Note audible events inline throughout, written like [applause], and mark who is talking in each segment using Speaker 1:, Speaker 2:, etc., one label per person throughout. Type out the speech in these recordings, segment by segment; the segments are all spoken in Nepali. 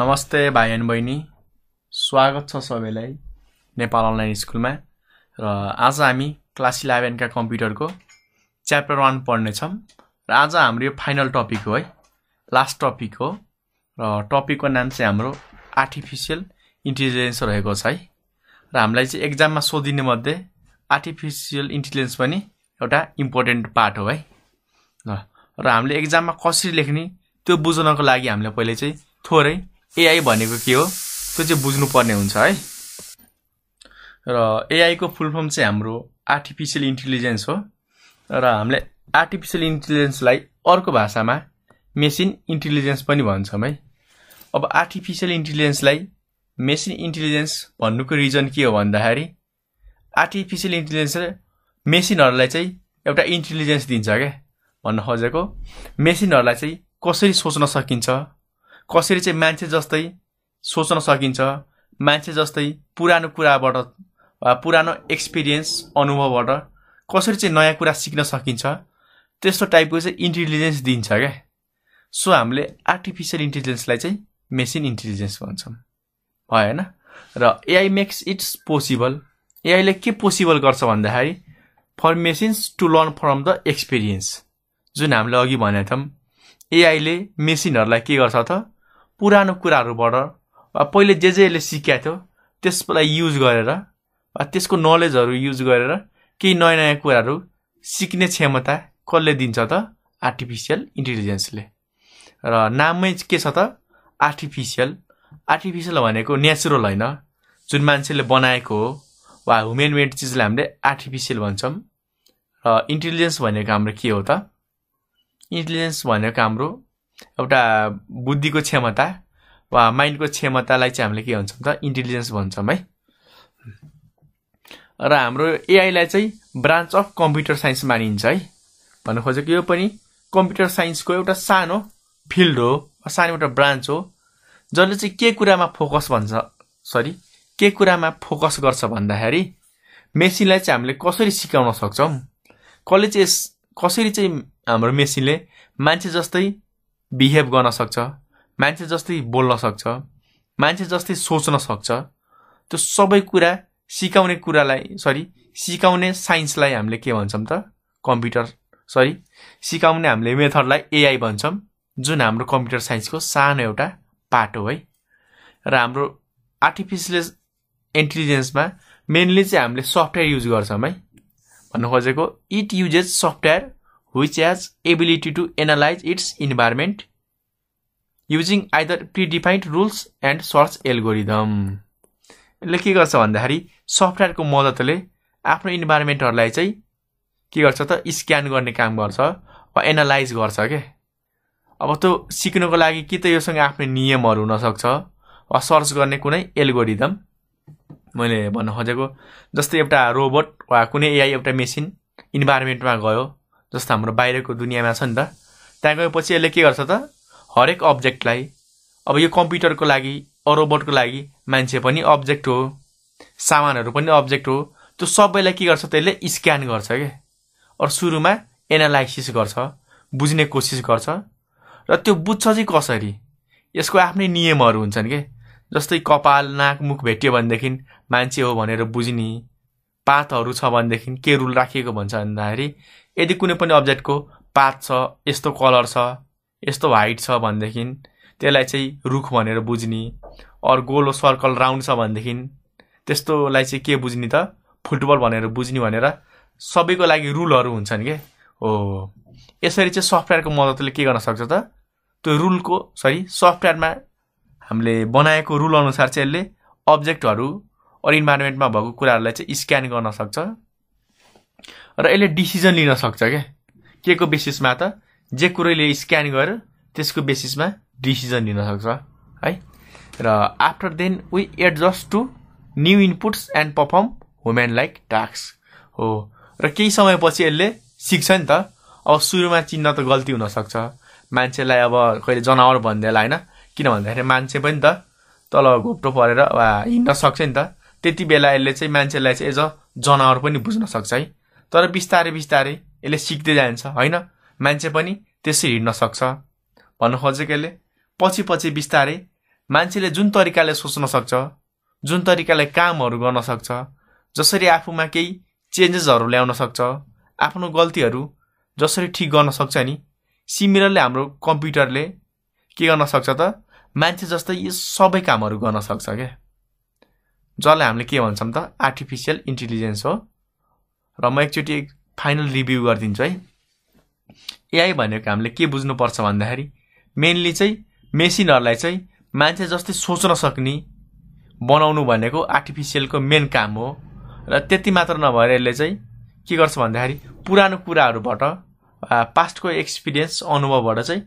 Speaker 1: नमस्ते भाइ एन्ड बहिनी स्वागत छ सबैलाई नेपाल अनलाइन स्कुलमा र आज हामी क्लास इलेभेनका कम्प्युटरको च्याप्टर वान पढ्नेछौँ र आज हाम्रो यो फाइनल टपिक हो है लास्ट टपिक हो र टपिकको नाम चाहिँ हाम्रो आर्टिफिसियल इन्टेलिजेन्स रहेको छ है र हामीलाई चाहिँ एक्जाममा सोधिने मध्ये आर्टिफिसियल इन्टेलिजेन्स पनि एउटा इम्पोर्टेन्ट पार्ट हो है ल र हामीले एक्जाममा कसरी लेख्ने त्यो बुझ्नको लागि हामीले पहिले चाहिँ थोरै एआई भनेको के हो त्यो चाहिँ बुझ्नुपर्ने हुन्छ है र एआईको फुल फर्म चाहिँ हाम्रो आर्टिफिसियल इन्टेलिजेन्स हो र हामीले आर्टिफिसियल इन्टेलिजेन्सलाई अर्को भाषामा मेसिन इन्टेलिजेन्स पनि भन्छौँ है अब आर्टिफिसियल इन्टेलिजेन्सलाई मेसिन इन्टेलिजेन्स भन्नुको रिजन के हो भन्दाखेरि आर्टिफिसियल इन्टेलिजेन्सले मेसिनहरूलाई चाहिँ एउटा इन्टेलिजेन्स दिन्छ क्या भन्न खोजेको मेसिनहरूलाई चाहिँ कसरी सोच्न सकिन्छ कसरी चाहिँ मान्छे जस्तै सोच्न सकिन्छ मान्छे जस्तै पुरानो कुराबाट पुरानो एक्सपिरियन्स अनुभवबाट कसरी चाहिँ नयाँ कुरा सिक्न सकिन्छ त्यस्तो टाइपको चाहिँ इन्टेलिजेन्स दिन्छ क्या सो हामीले आर्टिफिसियल इन्टेलिजेन्सलाई चाहिँ मेसिन इन्टेलिजेन्स भन्छौँ होइन र एआई मेक्स इट्स पोसिबल एआईले के पोसिबल गर्छ भन्दाखेरि for machines to learn from the experience जुन हामीले अघि भनेको थियौँ एआईले मेसिनहरूलाई के गर्छ त पुरानो कुराहरूबाट वा पहिले जे जेले सिकेको थियो त्यसलाई युज गरेर वा त्यसको नलेजहरू युज गरेर केही नयाँ नयाँ कुराहरू सिक्ने क्षमता कसले दिन्छ त आर्टिफिसियल इन्टेलिजेन्सले र नामै के छ त आर्टिफिसियल आर्टिफिसियल भनेको नेचुरल होइन जुन मान्छेले बनाएको हो वा ह्युमेन मेड चिजलाई हामीले आर्टिफिसियल भन्छौँ र इन्टेलिजेन्स भनेको हाम्रो के हो त इन्टेलिजेन्स भनेको हाम्रो एउटा बुद्धिको क्षमता वा माइन्डको क्षमतालाई चाहिँ हामीले के भन्छौँ त इन्टेलिजेन्स भन्छौँ है र हाम्रो एआईलाई चाहिँ ब्रान्च अफ कम्प्युटर साइन्स मानिन्छ है भन्नु खोजेको यो पनि कम्प्युटर साइन्सको एउटा सानो फिल्ड हो सानो एउटा ब्रान्च हो जसले चाहिँ के कुरामा फोकस भन्छ सरी के कुरामा फोकस गर्छ भन्दाखेरि मेसिनलाई चाहिँ हामीले कसरी सिकाउन सक्छौँ कसले चाहिँ कसरी चाहिँ हाम्रो मेसिनले मान्छे जस्तै बिहेभ गर्न सक्छ मान्छे जस्तै बोल्न सक्छ मान्छे जस्तै सोच्न सक्छ त्यो सबै कुरा सिकाउने कुरालाई सरी सिकाउने साइन्सलाई हामीले के भन्छौँ त कम्प्युटर सरी सिकाउने हामीले मेथडलाई एआई भन्छौँ जुन हाम्रो कम्प्युटर साइन्सको सानो एउटा पार्ट हो है र हाम्रो आर्टिफिसियल इन्टेलिजेन्समा मेनली चाहिँ हामीले सफ्टवेयर युज गर्छौँ है भन्नु खोजेको it uses software which has ability to analyze its environment using either predefined rules and search algorithm यसले के गर्छ भन्दाखेरि सफ्टवेयरको मद्दतले आफ्नो इन्भाइरोमेन्टहरूलाई चाहिँ के गर्छ त स्क्यान गर्ने काम गर्छ वा एनालाइज गर्छ के अब त्यो सिक्नको लागि कि त योसँग आफ्नो नियमहरू हुनसक्छ वा सर्च गर्ने कुनै एल्गोरिदम मैले भन्न खोजेको जस्तै एउटा रोबोट वा कुनै एआई एउटा मेसिन इन्भाइरोमेन्टमा गयो जस्तो हाम्रो बाहिरको दुनियाँमा छ नि त त्यहाँ गएपछि यसले के गर्छ त हरेक अब्जेक्टलाई अब यो कम्प्युटरको लागि रोबोटको लागि मान्छे पनि अब्जेक्ट हो सामानहरू पनि अब्जेक्ट हो त्यो सबैलाई के गर्छ त्यसले स्क्यान गर्छ क्या अरू सुरुमा एनालाइसिस गर्छ बुझ्ने कोसिस गर्छ र त्यो बुझ्छ चाहिँ कसरी यसको आफ्नै नियमहरू हुन्छन् के जस्तै कपाल नाक मुख भेट्यो भनेदेखि मान्छे हो भनेर बुझ्ने पातहरू छ भनेदेखि के रुल राखिएको भन्छ भन्दाखेरि यदि कुनै पनि अब्जेक्टको पात छ यस्तो कलर छ यस्तो हाइट छ भनेदेखि त्यसलाई चाहिँ रुख भनेर बुझ्ने अरू गोलो सर्कल राउन्ड छ भनेदेखि त्यस्तोलाई चाहिँ के बुझ्ने त फुटबल भनेर बुझ्ने भनेर सबैको लागि रुलहरू हुन्छन् के हो यसरी चाहिँ सफ्टवेयरको मद्दतले के गर्न सक्छ त त्यो रुलको सरी सफ्टवेयरमा हामीले बनाएको रुल अनुसार चाहिँ यसले अब्जेक्टहरू अरू इन्भाइरोमेन्टमा भएको कुराहरूलाई चाहिँ स्क्यान गर्न सक्छ र यसले डिसिजन लिन सक्छ क्या के को बेसिसमा त जे कुरोले स्क्यान गर्यो त्यसको बेसिसमा डिसिजन लिन सक्छ है र after then we adjust to new inputs and perform human like task हो र केही समयपछि यसले सिक्छ नि त अब सुरुमा चिन्न त गल्ती हुनसक्छ मान्छेलाई अब कहिले जनावर भनिदिएला होइन किन भन्दाखेरि मान्छे पनि त तल घोप्टो परेर वा हिँड्न सक्छ नि त त्यति बेला यसले चाहिँ मान्छेलाई चाहिँ एज अ जनावर पनि बुझ्न सक्छ है तर बिस्तारै बिस्तारै यसले सिक्दै जान्छ होइन मान्छे पनि त्यसै हिँड्न सक्छ भन्न खोजेको यसले पछि पछि बिस्तारै मान्छेले जुन तरिकाले सोच्न सक्छ जुन तरिकाले कामहरू गर्न सक्छ जसरी आफूमा केही चेन्जेसहरू ल्याउन सक्छ आफ्नो गल्तीहरू जसरी ठिक गर्न सक्छ नि सिमिलरले हाम्रो कम्प्युटरले के गर्न सक्छ त मान्छे जस्तै यी सबै कामहरू गर्न सक्छ क्या जसलाई हामीले के भन्छौँ त आर्टिफिसियल इन्टेलिजेन्स हो र म एकचोटि फाइनल रिभ्यू गरिदिन्छु है एआई भनेको हामीले के बुझ्नुपर्छ भन्दाखेरि मेनली चाहिँ मेसिनहरूलाई चाहिँ मान्छे जस्तै सोच्न सक्ने बनाउनु भनेको आर्टिफिसियलको मेन काम हो र त्यति मात्र नभएर यसले चाहिँ के गर्छ भन्दाखेरि पुरानो कुराहरूबाट पास्टको एक्सपिरियन्स अनुभवबाट चाहिँ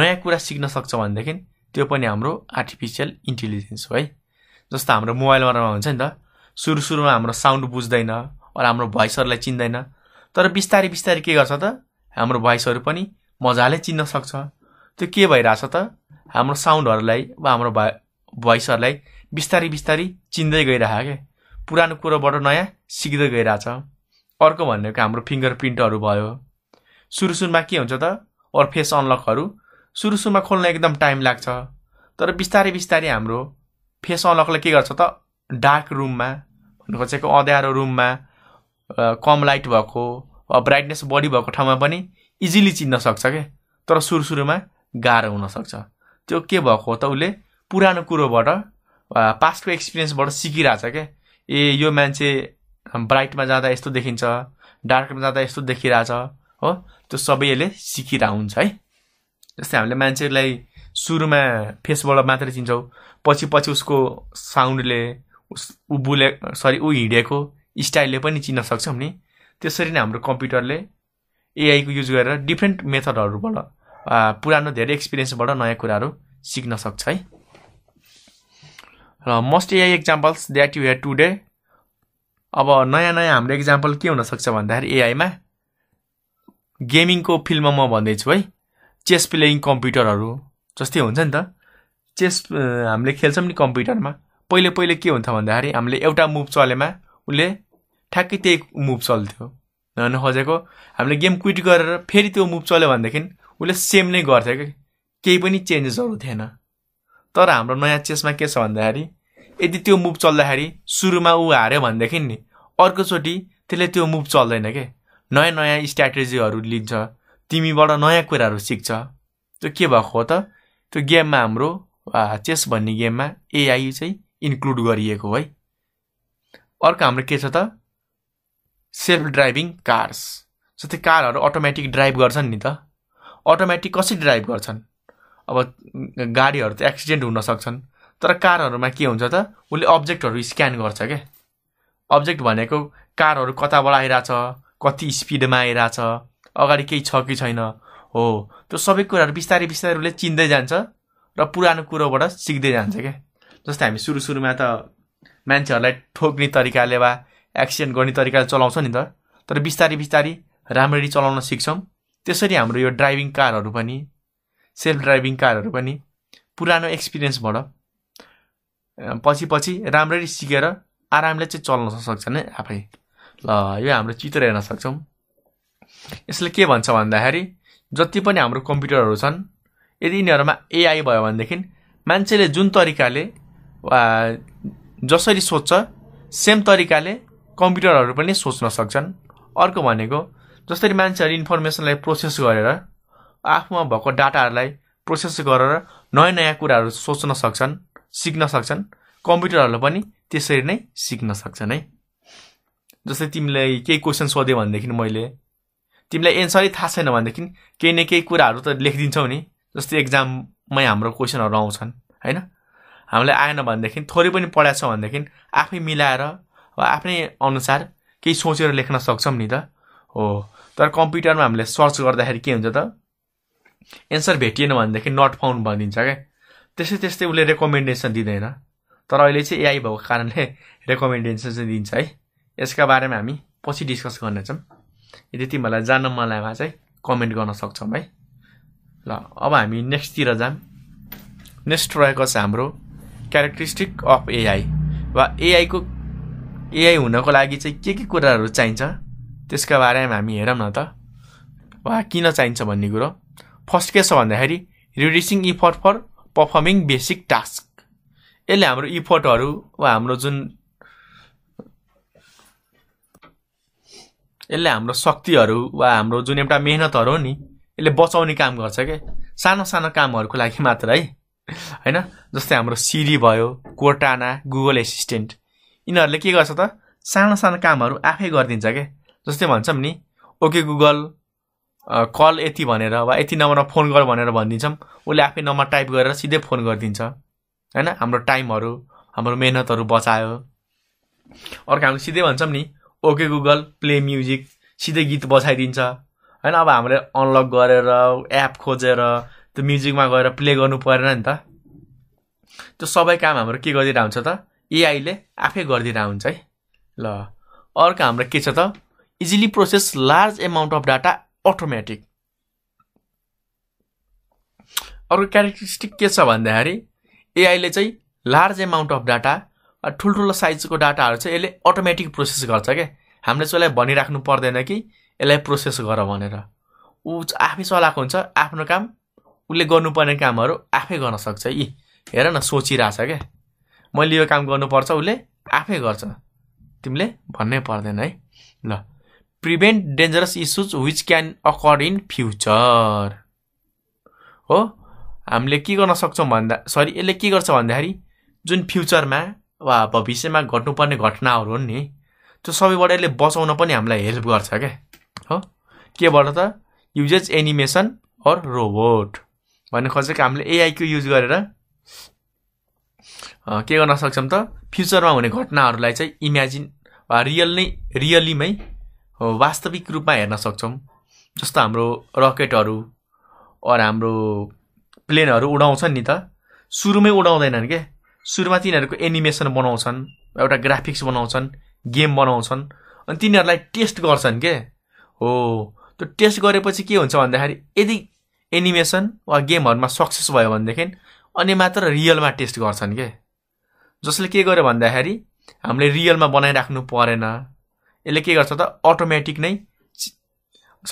Speaker 1: नयाँ कुरा सिक्न सक्छ भनेदेखि त्यो पनि हाम्रो आर्टिफिसियल इन्टेलिजेन्स हो है जस्तो हाम्रो मोबाइलमा हुन्छ नि त सुरु सुरुमा हाम्रो साउन्ड बुझ्दैन अरू हाम्रो भोइसहरूलाई चिन्दैन तर बिस्तारै बिस्तारै के गर्छ त हाम्रो भोइसहरू पनि मजाले चिन्न सक्छ त्यो के भइरहेछ त हाम्रो साउन्डहरूलाई वा हाम्रो भोइसहरूलाई बिस्तारै बिस्तारै चिन्दै गइरहेको क्या पुरानो कुरोबाट नयाँ सिक्दै गइरहेछ अर्को भनेको हाम्रो फिङ्गर प्रिन्टहरू भयो सुरु सुरुमा के हुन्छ त अरू फेस अनलकहरू सुरु सुरुमा खोल्न एकदम टाइम लाग्छ तर बिस्तारै बिस्तारै हाम्रो फेस अनलकले के गर्छ त डार्क रुममा भन्नु खोजेको अँध्यारो रुममा कम लाइट भएको ब्राइटनेस बढी भएको ठाउँमा पनि इजिली चिन्न सक्छ के तर सुरु सुरुमा गाह्रो हुनसक्छ त्यो के भएको हो त उसले पुरानो कुरोबाट पास्टको एक्सपिरियन्सबाट सिकिरहेछ के ए यो मान्छे ब्राइटमा जाँदा यस्तो देखिन्छ डार्कमा जाँदा यस्तो देखिरहेछ हो त्यो सबैले सिकिरहेको हुन्छ है जस्तै हामीले मान्छेलाई सुरुमा फेसबाट मात्रै चिन्छौ पछि पछि उसको साउन्डले उस ऊ बोले सरी ऊ हिँडेको स्टाइलले पनि चिन्न सक्छौँ नि त्यसरी नै हाम्रो कम्प्युटरले एआईको युज गरेर डिफ्रेन्ट मेथडहरूबाट पुरानो धेरै एक्सपिरियन्सबाट नयाँ कुराहरू सिक्न सक्छ है र most AI examples that you hear today अब नयाँ नयाँ हाम्रो एक्जाम्पल के हुनसक्छ भन्दाखेरि एआईमा गेमिङको फिल्डमा म भन्दैछु है चेस प्लेइङ कम्प्युटरहरू जस्तै हुन्छ नि त चेस हामीले खेल्छौँ नि कम्प्युटरमा पहिले पहिले के हुन्थ्यो भन्दाखेरि हामीले एउटा मुभ चलेमा उसले ठ्याक्कै त्यही मुभ चल्थ्यो भन्नु खोजेको हामीले गेम क्विट गरेर फेरि त्यो मुभ चल्यो भनेदेखि उसले सेम नै गर्थ्यो कि केही पनि चेन्जेसहरू थिएन तर हाम्रो नयाँ चेसमा के छ भन्दाखेरि यदि त्यो मुभ चल्दाखेरि सुरुमा ऊ हार्यो भनेदेखि नि अर्कोचोटि त्यसले त्यो मुभ चल्दैन के नयाँ नयाँ स्ट्राटेजीहरू लिन्छ तिमीबाट नयाँ कुराहरू सिक्छ त्यो के भएको हो त त्यो गेममा हाम्रो चेस भन्ने गेममा एआई चाहिँ इन्क्लुड गरिएको है अर्को हाम्रो के छ त सेल्फ ड्राइभिङ कार्स जस्तै कारहरू अटोमेटिक ड्राइभ गर्छन् नि त अटोमेटिक कसरी ड्राइभ गर्छन् अब गाडीहरू त एक्सिडेन्ट हुनसक्छन् तर कारहरूमा के हुन्छ त उसले अब्जेक्टहरू स्क्यान गर्छ क्या अब्जेक्ट भनेको कारहरू कताबाट आइरहेछ कति स्पिडमा आइरहेछ अगाडि केही छ कि छैन हो त्यो सबै कुराहरू बिस्तारै बिस्तारै उसले चिन्दै जान्छ र पुरानो कुरोबाट सिक्दै जान्छ क्या जस्तै हामी सुरु सुरुमा त मान्छेहरूलाई ठोक्ने तरिकाले वा एक्सिडेन्ट गर्ने तरिकाले चलाउँछ नि त तर बिस्तारै बिस्तारै राम्ररी चलाउन सिक्छौँ त्यसरी हाम्रो यो ड्राइभिङ कारहरू पनि सेल्फ ड्राइभिङ कारहरू पनि पुरानो एक्सपिरियन्सबाट पछि पछि राम्ररी सिकेर आरामले चाहिँ चल्न सक्छन् है आफै ल यो हाम्रो चित्र हेर्न सक्छौँ यसले के भन्छ भन्दाखेरि जति पनि हाम्रो कम्प्युटरहरू छन् यदि यिनीहरूमा एआई भयो भनेदेखि मान्छेले जुन तरिकाले जसरी सोच्छ सेम तरिकाले कम्प्युटरहरू पनि सोच्न सक्छन् अर्को भनेको जसरी मान्छेहरू इन्फर्मेसनलाई प्रोसेस गरेर आफूमा भएको डाटाहरूलाई प्रोसेस गरेर नयाँ नयाँ कुराहरू सोच्न सक्छन् सिक्न सक्छन् कम्प्युटरहरूले पनि त्यसरी नै सिक्न सक्छन् है जस्तै तिमीलाई केही क्वेसन सोध्यो भनेदेखि मैले तिमीलाई एन्सरै थाहा छैन भनेदेखि केही न केही कुराहरू त लेखिदिन्छौ नि जस्तै एक्जाममै हाम्रो क्वेसनहरू आउँछन् होइन हामीलाई आएन भनेदेखि थोरै पनि पढाएको छौँ भनेदेखि आफै मिलाएर वा आफ्नै अनुसार केही सोचेर लेख्न सक्छौँ नि त हो तर कम्प्युटरमा हामीले सर्च गर्दाखेरि के हुन्छ त एन्सर भेटिएन भनेदेखि नट फाउन्ड भनिदिन्छ क्या त्यस्तै त्यस्तै उसले रेकमेन्डेसन दिँदैन तर अहिले चाहिँ एआई भएको कारणले रेकमेन्डेसन चाहिँ दिन्छ है यसका बारेमा हामी पछि डिस्कस गर्नेछौँ यदि तिमीहरूलाई जान्न मन लाग्यो चाहिँ कमेन्ट गर्न सक्छौँ है ल अब हामी नेक्स्टतिर जाऊँ नेक्स्ट रहेको छ हाम्रो क्यारेक्टरिस्टिक अफ एआई वा एआईको एआई हुनको लागि चाहिँ के के कुराहरू चाहिन्छ त्यसका बारेमा हामी हेरौँ न त वा किन चाहिन्छ भन्ने कुरो फर्स्ट के छ भन्दाखेरि reducing effort for performing basic task यसले हाम्रो इफोर्टहरू वा हाम्रो जुन यसले हाम्रो शक्तिहरू वा हाम्रो जुन एउटा मेहनतहरू हो नि यसले बचाउने काम गर्छ के सानो सानो कामहरूको लागि मात्र है होइन जस्तै हाम्रो सिरी भयो कोटाना गुगल एसिस्टेन्ट यिनीहरूले के गर्छ त सानो सानो कामहरू आफै गरिदिन्छ के जस्तै भन्छौँ नि ओके गुगल कल यति भनेर वा यति नम्बरमा फोन गर भनेर भनिदिन्छौँ उसले आफै नम्बर टाइप गरेर सिधै फोन गरिदिन्छ होइन हाम्रो टाइमहरू हाम्रो मेहनतहरू बचायो अर्को हामी सिधै भन्छौँ नि ओके गुगल प्ले म्युजिक सिधै गीत बसाइदिन्छ होइन अब हामीले अनलक गरेर एप खोजेर त्यो म्युजिकमा गएर प्ले गर्नु परेन नि त त्यो सबै काम हाम्रो के हुन्छ त एआईले आफै हुन्छ है ल अर्को हाम्रो के छ त easily process large amount of data automatic अर्को क्यारेक्टरिस्टिक के छ भन्दाखेरि एआईले चाहिँ लार्ज एमाउन्ट अफ डाटा ठुल्ठुलो साइजको डाटाहरू चाहिँ यसले अटोमेटिक प्रोसेस गर्छ क्या हामीले चाहिँ यसलाई भनिराख्नु पर्दैन कि यसलाई प्रोसेस गर भनेर ऊ आफै चलाएको हुन्छ आफ्नो काम उसले गर्नुपर्ने कामहरू आफै गर्न सक्छ यी हेर न सोचिरहेछ क्या मैले यो काम गर्नुपर्छ उसले आफै गर्छ तिमीले भन्नै पर्दैन है ल prevent dangerous issues which can occur in future हो हामीले के गर्न सक्छौँ भन्दा सरी यसले के गर्छ भन्दाखेरि जुन फ्युचरमा वा भविष्यमा घट्नुपर्ने घटनाहरू हुन् नि त्यो सबैबाट यसले बचाउन पनि हामीलाई हेल्प गर्छ क्या हो केबाट त युजेज एनिमेसन अर रोबोट भन्ने खोजेको हामीले एआईको युज गरेर के गर्न सक्छौँ त फ्युचरमा हुने घटनाहरूलाई चाहिँ इमेजिन वा रियल नै रियलीमै वास्तविक रूपमा हेर्न सक्छौँ जस्तो हाम्रो रकेटहरू अरू हाम्रो प्लेनहरू उडाउँछन् नि त सुरुमै उडाउँदैनन् क्या सुरुमा तिनीहरूको एनिमेसन बनाउँछन् एउटा ग्राफिक्स बनाउँछन् गेम बनाउँछन् अनि तिनीहरूलाई टेस्ट गर्छन् के हो त्यो टेस्ट गरेपछि के हुन्छ भन्दाखेरि यदि एनिमेसन वा गेमहरूमा सक्सेस भयो भनेदेखि अनि मात्र रियलमा टेस्ट गर्छन् के जसले के गर्यो भन्दाखेरि हामीले रियलमा बनाइराख्नु परेन यसले के गर्छ त अटोमेटिक नै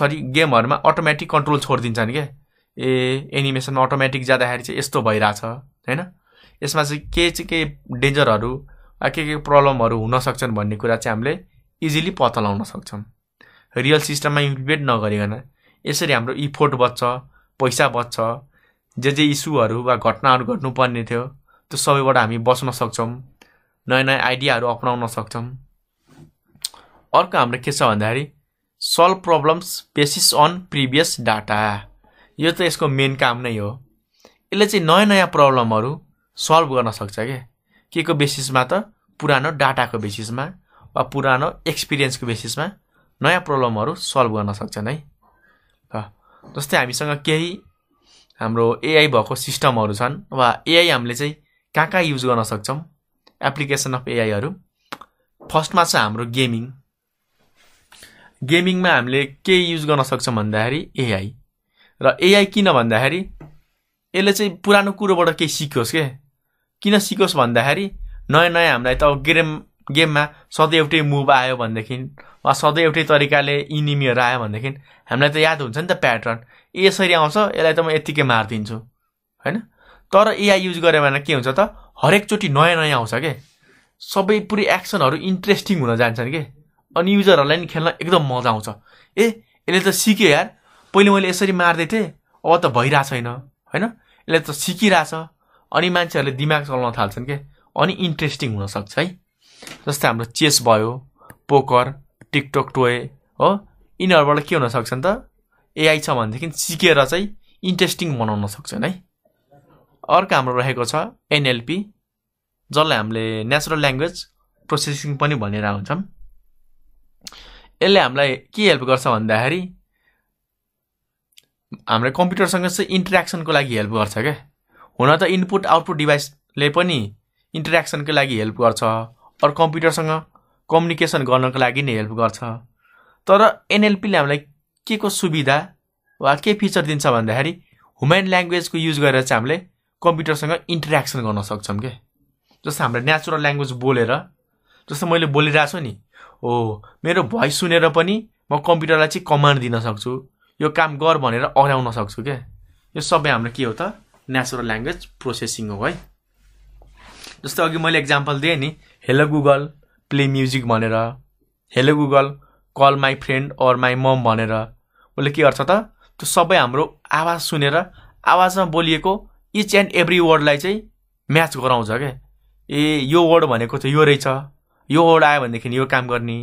Speaker 1: सरी गेमहरूमा अटोमेटिक कन्ट्रोल छोडिदिन्छन् क्या ए एनिमेसनमा अटोमेटिक जाँदाखेरि चाहिँ यस्तो भइरहेछ होइन यसमा चाहिँ के चाहिँ केही डेन्जरहरू के के प्रब्लमहरू हुनसक्छन् भन्ने कुरा चाहिँ हामीले इजिली पत्ता लगाउन सक्छौँ रियल सिस्टममा इम्प्लिमेन्ट नगरिकन यसरी हाम्रो इफोर्ट बच्छ पैसा बच्छ जे जे इस्युहरू वा घटनाहरू घट्नुपर्ने थियो त्यो सबैबाट हामी बस्न सक्छौँ नयाँ नयाँ आइडियाहरू अप्नाउन सक्छौँ अर्को हाम्रो के छ भन्दाखेरि solve problems basis on previous data यो त यसको मेन काम नै हो यसले चाहिँ नयाँ नयाँ प्रब्लमहरू सल्भ गर्न सक्छ क्या के को बेसिसमा त पुरानो डाटाको बेसिसमा वा पुरानो एक्सपिरियन्सको बेसिसमा नयाँ प्रब्लमहरू सल्भ गर्न सक्छन् है र जस्तै हामीसँग केही हाम्रो एआई भएको सिस्टमहरू छन् वा एआई हामीले चाहिँ कहाँ कहाँ युज गर्न सक्छौँ एप्लिकेसन अफ एआईहरू फर्स्टमा छ हाम्रो गेमिङ गेमिङमा हामीले के युज गर्न सक्छौँ भन्दाखेरि एआई र एआई किन भन्दाखेरि यसले चाहिँ पुरानो कुरोबाट केही सिकियोस् के किन सिकोस् भन्दाखेरि नयाँ नयाँ हामीलाई त अब गेम गेममा सधैँ एउटै मुभ आयो भनेदेखि वा सधैँ एउटै तरिकाले इनिमीहरू आयो भनेदेखि हामीलाई त याद हुन्छ नि त प्याटर्न यसरी आउँछ यसलाई त म यत्तिकै मारिदिन्छु होइन तर एआई युज गरेँ भने के हुन्छ त हरेकचोटि नयाँ नयाँ आउँछ के सबै पुरै एक्सनहरू इन्ट्रेस्टिङ हुन जान्छन् कि अनि युजरहरूलाई नि खेल्न एकदम मजा आउँछ ए यसले त सिक्यो यार पहिले मैले यसरी मार्दै थिएँ अब त भइरहेको छैन होइन यसले त सिकिरहेछ अनि मान्छेहरूले दिमाग चलाउन थाल्छन् क्या अनि इन्ट्रेस्टिङ हुनसक्छ है जस्तै हाम्रो चेस भयो पोकर टिकटक टोय हो यिनीहरूबाट के हुन सक्छन् त एआई छ भनेदेखि सिकेर चाहिँ इन्ट्रेस्टिङ बनाउन सक्छन् है अर्को हाम्रो रहेको छ एनएलपी जसलाई हामीले नेचुरल ल्याङ्ग्वेज प्रोसेसिङ पनि भनेर हुन्छौँ यसले हामीलाई के हेल्प गर्छ भन्दाखेरि हाम्रो कम्प्युटरसँग चाहिँ इन्ट्रेक्सनको लागि हेल्प गर्छ क्या हुन त इनपुट आउटपुट डिभाइसले पनि इन्टरेक्सनको लागि हेल्प गर्छ अरू कम्प्युटरसँग कम्युनिकेसन गर्नको लागि नै हेल्प गर्छ तर एनएलपीले हामीलाई के को सुविधा वा के फिचर दिन्छ भन्दाखेरि ह्युमेन ल्याङ्ग्वेजको युज गरेर चाहिँ हामीले कम्प्युटरसँग इन्टरेक्सन गर्न सक्छौँ क्या जस्तो हाम्रो नेचुरल ल्याङ्ग्वेज बोलेर जस्तो मैले बोलिरहेको छु नि हो मेरो भोइस सुनेर पनि म कम्प्युटरलाई चाहिँ कमान्ड दिन सक्छु यो काम गर भनेर अह्राउन सक्छु क्या यो सबै हाम्रो के हो त नेचुरल ल्याङ्ग्वेज प्रोसेसिङ हो है जस्तो अघि मैले एक्जाम्पल दिएँ नि हेलो गुगल प्ले म्युजिक भनेर hello Google call my friend or my mom भनेर उसले के गर्छ त त्यो सबै हाम्रो आवाज सुनेर आवाजमा बोलिएको इच एन्ड एभ्री वर्डलाई चाहिँ म्याच गराउँछ क्या ए यो वर्ड भनेको चाहिँ यो रहेछ यो वर्ड आयो भनेदेखि यो काम गर्ने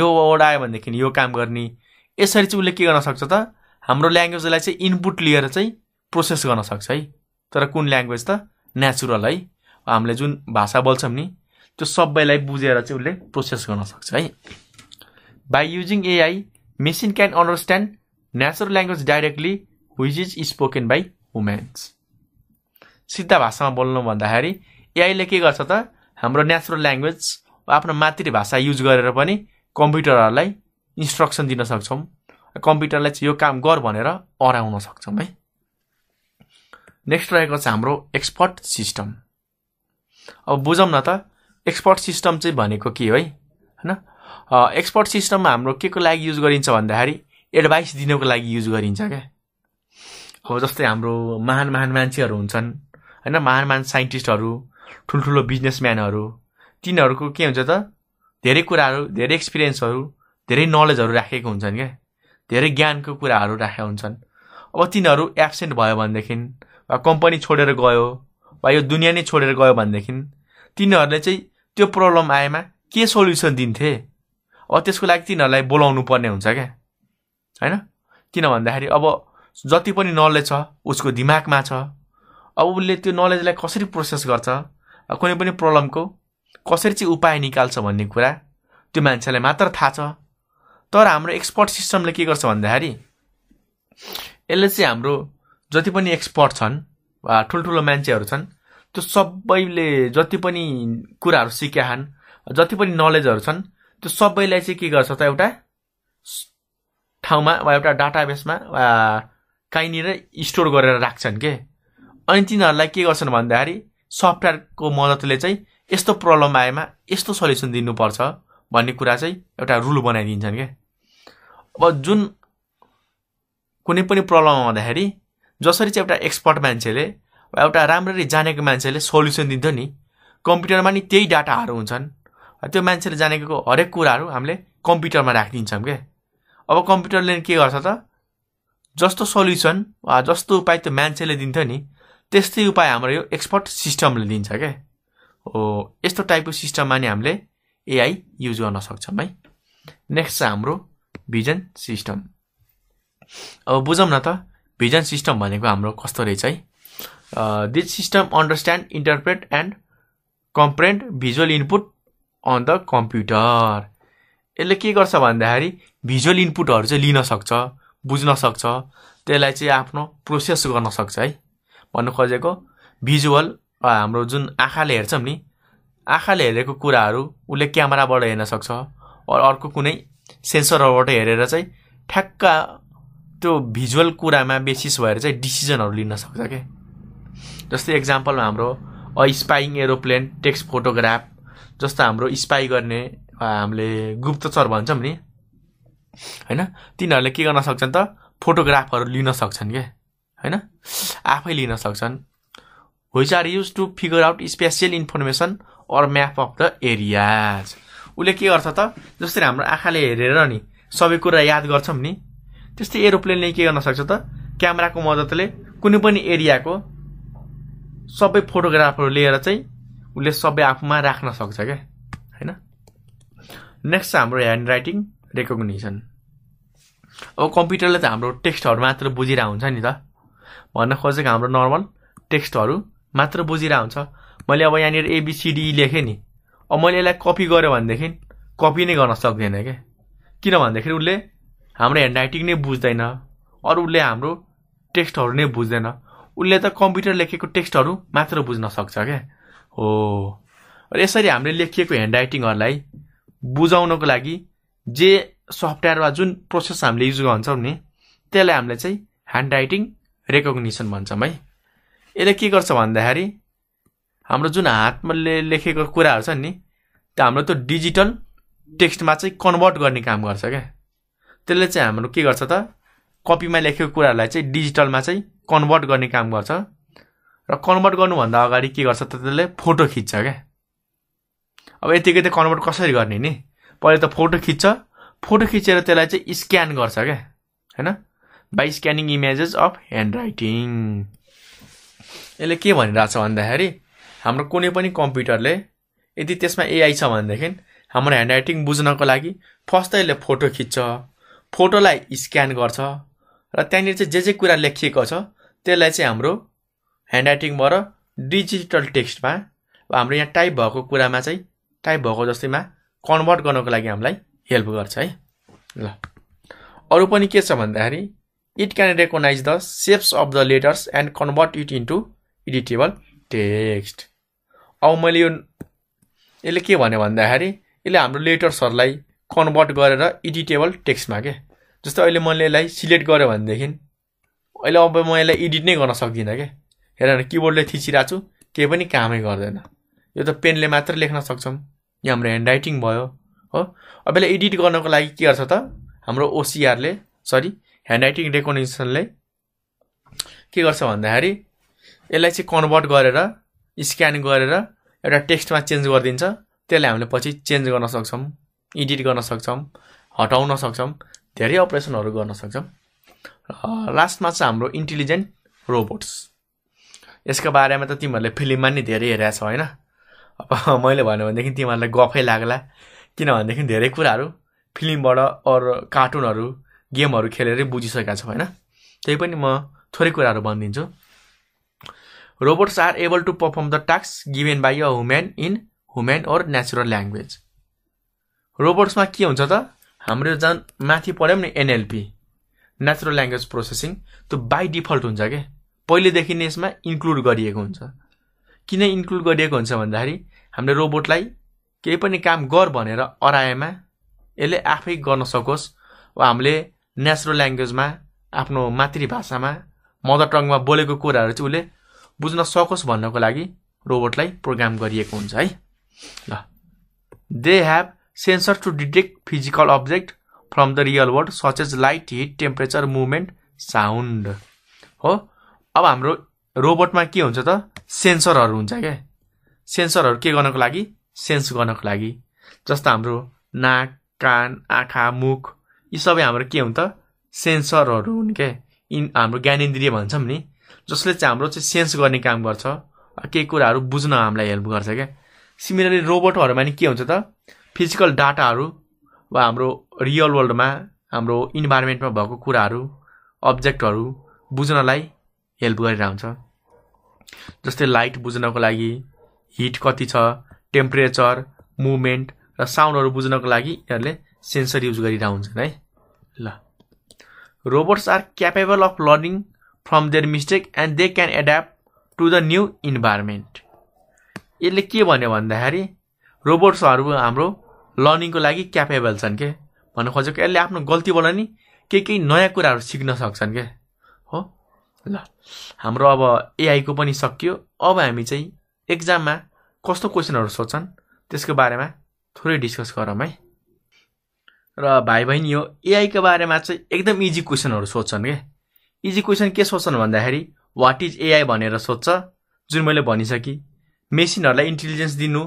Speaker 1: यो वर्ड आयो भनेदेखि यो काम गर्ने यसरी चाहिँ उसले के गर्न सक्छ त हाम्रो ल्याङ्ग्वेजलाई चाहिँ इनपुट लिएर चाहिँ प्रोसेस गर्न सक्छ है तर कुन ल्याङ्ग्वेज त नेचुरल है हामीले जुन भाषा बोल्छौँ नि त्यो सबैलाई बुझेर चाहिँ उसले प्रोसेस गर्न सक्छ है by using AI machine can understand natural language directly which is spoken by humans सिधा भाषामा बोल्नु भन्दाखेरि एआईले के गर्छ त हाम्रो नेचुरल ल्याङ्ग्वेज आफ्नो मातृभाषा युज गरेर पनि कम्प्युटरहरूलाई इन्स्ट्रक्सन दिन सक्छौँ कम्प्युटरलाई चाहिँ यो काम गर भनेर अराउन सक्छौँ है नेक्स्ट रहेको छ हाम्रो एक्सपर्ट सिस्टम अब बुझौँ न त एक्सपर्ट सिस्टम चाहिँ भनेको के है होइन एक्सपर्ट सिस्टममा हाम्रो के को लागि युज गरिन्छ भन्दाखेरि एडभाइस दिनको लागि युज गरिन्छ क्या अब जस्तै हाम्रो महान महान मान्छेहरू हुन्छन् होइन महान महान साइन्टिस्टहरू ठुल्ठुलो बिजनेसम्यानहरू तिनीहरूको के हुन्छ त धेरै कुराहरू धेरै एक्सपिरियन्सहरू धेरै नलेजहरू राखेको हुन्छन् क्या धेरै ज्ञानको कुराहरू राखेका हुन्छन् अब तिनीहरू एब्सेन्ट भयो भनेदेखि वा कम्पनी छोडेर गयो वा यो दुनियाँ नै छोडेर गयो भनेदेखि तिनीहरूले चाहिँ त्यो प्रब्लम आएमा के सोल्युसन दिन्थे अब त्यसको लागि तिनीहरूलाई बोलाउनु पर्ने हुन्छ क्या होइन किन भन्दाखेरि अब जति पनि नलेज छ उसको दिमागमा छ अब उसले त्यो नलेजलाई कसरी प्रोसेस गर्छ कुनै पनि प्रब्लमको कसरी चाहिँ उपाय निकाल्छ भन्ने कुरा त्यो मान्छेलाई मात्र थाहा छ तर हाम्रो एक्सपर्ट सिस्टमले के गर्छ भन्दाखेरि यसले चाहिँ हाम्रो जति पनि एक्सपर्ट छन् ठुल्ठुलो मान्छेहरू छन् त्यो सबैले जति पनि कुराहरू सिकेका छन् जति पनि नलेजहरू छन् त्यो सबैलाई चाहिँ के गर्छ त एउटा ठाउँमा वा एउटा डाटाबेसमा वा कहीँनिर स्टोर गरेर राख्छन् के अनि तिनीहरूलाई के गर्छन् भन्दाखेरि सफ्टवेयरको मद्दतले चाहिँ यस्तो प्रब्लम आएमा यस्तो सल्युसन दिनुपर्छ भन्ने कुरा चाहिँ एउटा रुल बनाइदिन्छन् क्या अब जुन कुनै पनि प्रब्लम आउँदाखेरि जसरी चाहिँ एउटा एक्सपर्ट मान्छेले एउटा राम्ररी जानेको मान्छेले सल्युसन दिन्थ्यो नि कम्प्युटरमा नि त्यही डाटाहरू हुन्छन् त्यो मान्छेले जानेको हरेक कुराहरू हामीले कम्प्युटरमा राखिदिन्छौँ क्या अब कम्प्युटरले के गर्छ त जस्तो सल्युसन वा जस्तो उपाय त्यो मान्छेले दिन्थ्यो नि त्यस्तै उपाय हाम्रो यो एक्सपर्ट सिस्टमले दिन्छ क्या हो यस्तो टाइपको सिस्टममा नि हामीले एआई युज गर्न सक्छौँ है नेक्स्ट छ हाम्रो भिजन सिस्टम अब बुझौँ न त भिजन सिस्टम भनेको हाम्रो कस्तो रहेछ है this system understand interpret and comprehend visual input on the computer यसले के गर्छ भन्दाखेरि भिजुअल इनपुटहरू चाहिँ लिन सक्छ बुझ्न सक्छ त्यसलाई चाहिँ आफ्नो प्रोसेस गर्न सक्छ है भन्नु खोजेको भिजुअल हाम्रो जुन आँखाले हेर्छौँ नि आँखाले हेरेको कुराहरू उसले क्यामेराबाट हेर्न सक्छ अरू अर्को कुनै सेन्सरहरूबाट हेरेर चाहिँ ठ्याक्क त्यो भिजुअल कुरामा बेसिस भएर चाहिँ डिसिजनहरू लिन सक्छ क्या जस्तै एक्जाम्पल हाम्रो a spying aeroplane text photograph जस्तो हाम्रो स्पाई गर्ने हामीले गुप्तचर भन्छौँ नि होइन तिनीहरूले के गर्न सक्छन् त फोटोग्राफहरू लिन सक्छन् क्या होइन आफै लिन सक्छन् which are use to figure out spatial information or map of the areas उसले के गर्छ त जसरी हाम्रो आँखाले हेरेर नि सबै कुरा याद गर्छौँ नि त्यस्तै एरोप्लेनले के गर्न सक्छ त क्यामेराको मद्दतले कुनै पनि एरियाको सबै फोटोग्राफहरू लिएर चाहिँ उसले सबै आफूमा राख्न सक्छ क्या होइन नेक्स्ट छ हाम्रो ह्यान्ड राइटिङ रेकग्निसन अब कम्प्युटरले त हाम्रो टेक्स्टहरू मात्र बुझिरहेको हुन्छ नि त भन्न खोजेको हाम्रो नर्मल टेक्स्टहरू मात्र बुझिरहेको हुन्छ मैले अब यहाँनिर एबिसिडी e लेखेँ नि अब मैले यसलाई कपी गरेँ भनेदेखि कपी नै गर्न सक्दैन क्या किनभनेदेखि उसले हाम्रो ह्यान्ड राइटिङ नै बुझ्दैन अरू उसले हाम्रो टेक्स्टहरू नै बुझ्दैन उसले त कम्प्युटर लेखेको टेक्स्टहरू मात्र बुझ्न सक्छ क्या हो यसरी हामीले लेखिएको ह्यान्ड राइटिङहरूलाई बुझाउनको लागि जे सफ्टवेयर वा जुन प्रोसेस हामीले युज गर्छौँ नि त्यसलाई हामीले चाहिँ ह्यान्ड राइटिङ रेकग्निसन भन्छौँ है यसले के गर्छ भन्दाखेरि हाम्रो जुन हातले लेखेको कुराहरू छन् नि त्यो हाम्रो त्यो डिजिटल टेक्स्टमा चाहिँ कन्भर्ट गर्ने काम गर्छ क्या त्यसले चाहिँ हाम्रो के गर्छ त कपीमा लेखेको कुराहरूलाई चाहिँ डिजिटलमा चाहिँ कन्भर्ट गर्ने काम गर्छ र कन्भर्ट गर्नुभन्दा अगाडि के गर्छ त त्यसले फोटो खिच्छ क्या अब यतिकै त कन्भर्ट कसरी गर्ने नि पहिला त फोटो खिच्छ फोटो खिचेर त्यसलाई चाहिँ स्क्यान गर्छ क्या होइन by scanning images of hand writing यसले के भनिरहेछ भन्दाखेरि हाम्रो कुनै पनि कम्प्युटरले यदि त्यसमा एआई छ भनेदेखि हाम्रो ह्यान्ड राइटिङ बुझ्नको लागि फर्स्ट त यसले फोटो खिच्छ फोटोलाई स्क्यान गर्छ र त्यहाँनिर चाहिँ जे जे कुरा लेखिएको छ त्यसलाई चाहिँ हाम्रो ह्यान्ड राइटिङबाट डिजिटल टेक्स्टमा हाम्रो यहाँ टाइप भएको कुरामा चाहिँ टाइप भएको जस्तैमा कन्भर्ट गर्नको लागि हामीलाई हेल्प गर्छ है ल अरू पनि के छ भन्दाखेरि it can recognize the shapes of the letters and convert it into editable text अब मैले यो यसले के भन्यो भन्दाखेरि यसले हाम्रो लेटर्सहरूलाई कन्भर्ट गरेर एडिटेबल टेक्स्टमा के जस्तो अहिले मैले यसलाई सिलेक्ट गरेँ भनेदेखि अहिले अब म यसलाई एडिट नै गर्न सक्दिनँ क्या हेर न किबोर्डले थिचिरहेको छु केही पनि कामै गर्दैन यो त पेनले मात्र लेख्न सक्छौँ यो हाम्रो ह्यान्ड राइटिङ भयो हो अब यसलाई एडिट गर्नको लागि के गर्छ त हाम्रो ओसिआरले सरी ह्यान्ड राइटिङ रेकग्नेसनले के गर्छ भन्दाखेरि यसलाई चाहिँ कन्भर्ट गरेर स्क्यान गरेर एउटा टेक्स्टमा चेन्ज गरिदिन्छ त्यसलाई हामीले पछि चेन्ज गर्न सक्छौँ एडिट गर्न सक्छौँ हटाउन सक्छौँ धेरै अपरेसनहरू गर्न सक्छौँ लास्टमा चाहिँ हाम्रो इन्टेलिजेन्ट रोबोट्स यसको बारेमा त तिमीहरूले फिल्ममा नि धेरै हेरेको छौ होइन अब [laughs] मैले भन्यो भनेदेखि तिमीहरूलाई गफै लाग्ला किनभनेदेखि धेरै कुराहरू फिल्मबाट अरू कार्टुनहरू गेमहरू खेलेरै बुझिसकेका छौँ होइन त्यही पनि म थोरै कुराहरू भनिदिन्छु robots are able to perform the task given by a human in human or natural language रोबोट्समा के हुन्छ त हाम्रो जहाँ माथि पढ्यौँ नि एनएलपी नेचुरल ल्याङ्ग्वेज प्रोसेसिङ त्यो बाई डिफल्ट हुन्छ क्या पहिलेदेखि नै यसमा इन्क्लुड गरिएको हुन्छ किन इन्क्लुड गरिएको हुन्छ भन्दाखेरि हामीले रोबोटलाई केही पनि काम गर भनेर अराएमा यसले आफै गर्न सकोस् वा हामीले नेचुरल ल्याङ्ग्वेजमा आफ्नो मातृभाषामा मदर टङमा बोलेको कुराहरू चाहिँ उसले बुझ्न सकोस् भन्नको लागि रोबोटलाई प्रोग्राम गरिएको हुन्छ है ल they have sensor to detect physical object from the real world such as light heat temperature movement sound हो अब हाम्रो रोबोटमा के हुन्छ त सेन्सरहरू हुन्छ क्या सेन्सरहरू के गर्नको लागि सेन्स गर्नको लागि जस्तो हाम्रो नाक कान आँखा मुख यी सबै हाम्रो के हुन् त सेन्सरहरू हुन् क्या इन हाम्रो ज्ञानेन्द्रिय भन्छौँ नि जसले चाहिँ हाम्रो चाहिँ सेन्स गर्ने काम गर्छ केही कुराहरू बुझ्न हामीलाई हेल्प गर्छ क्या सिमिलरली रोबोटहरूमा नि के हुन्छ त फिजिकल डाटाहरू वा हाम्रो रियल वर्ल्डमा हाम्रो इन्भाइरोमेन्टमा भएको कुराहरू अब्जेक्टहरू बुझ्नलाई हेल्प गरिरहन्छ जस्तै लाइट बुझ्नको लागि हिट कति छ टेम्परेचर मुभमेन्ट र साउन्डहरू बुझ्नको लागि यिनीहरूले सेन्सर युज गरिरहन्छन् है ल robots are capable of learning from their mistake and they can adapt to the new environment यसले के भन्यो भन्दाखेरि रोबोट्सहरू हाम्रो लर्निङको लागि क्यापेबल छन् के भन्नु खोजेको यसले आफ्नो गल्तीबाट नि केही केही नयाँ कुराहरू सिक्न सक्छन् के हो ल हाम्रो अब एआईको पनि सकियो अब हामी चाहिँ एक्जाममा कस्तो क्वेसनहरू सोध्छन् त्यसको बारेमा थोरै डिस्कस गरौँ है र भाइ बहिनी यो एआईको बारेमा चाहिँ एकदम इजी क्वेसनहरू सोध्छन् के इजी क्वेसन के सोध्छन् भन्दाखेरि वाट इज एआई भनेर सोध्छ जुन मैले भनिसकेँ मेसिनहरूलाई इन्टेलिजेन्स दिनु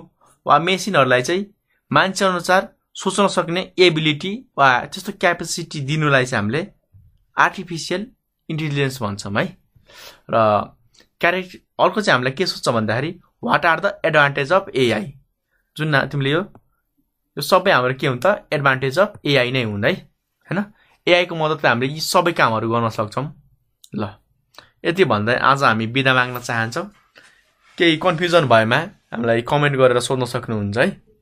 Speaker 1: वा मेसिनहरूलाई चाहिँ मान्छेअनुसार सोच्न सक्ने एबिलिटी वा त्यस्तो क्यापेसिटी दिनुलाई चाहिँ हामीले आर्टिफिसियल इन्टेलिजेन्स भन्छौँ है र क्यारेक्ट अर्को चाहिँ हामीलाई के सोच्छ भन्दाखेरि what are the advantage of AI जुन तिमीले यो यो सबै हाम्रो के हुन्छ एडभान्टेज अफ एआई नै हुन् है होइन एआईको मद्दतले हामीले यी सबै कामहरू गर्न सक्छौँ ल यति भन्दै आज हामी बिदा माग्न चाहन्छौँ केही कन्फ्युजन भएमा हामीलाई कमेन्ट गरेर सोध्न सक्नुहुन्छ है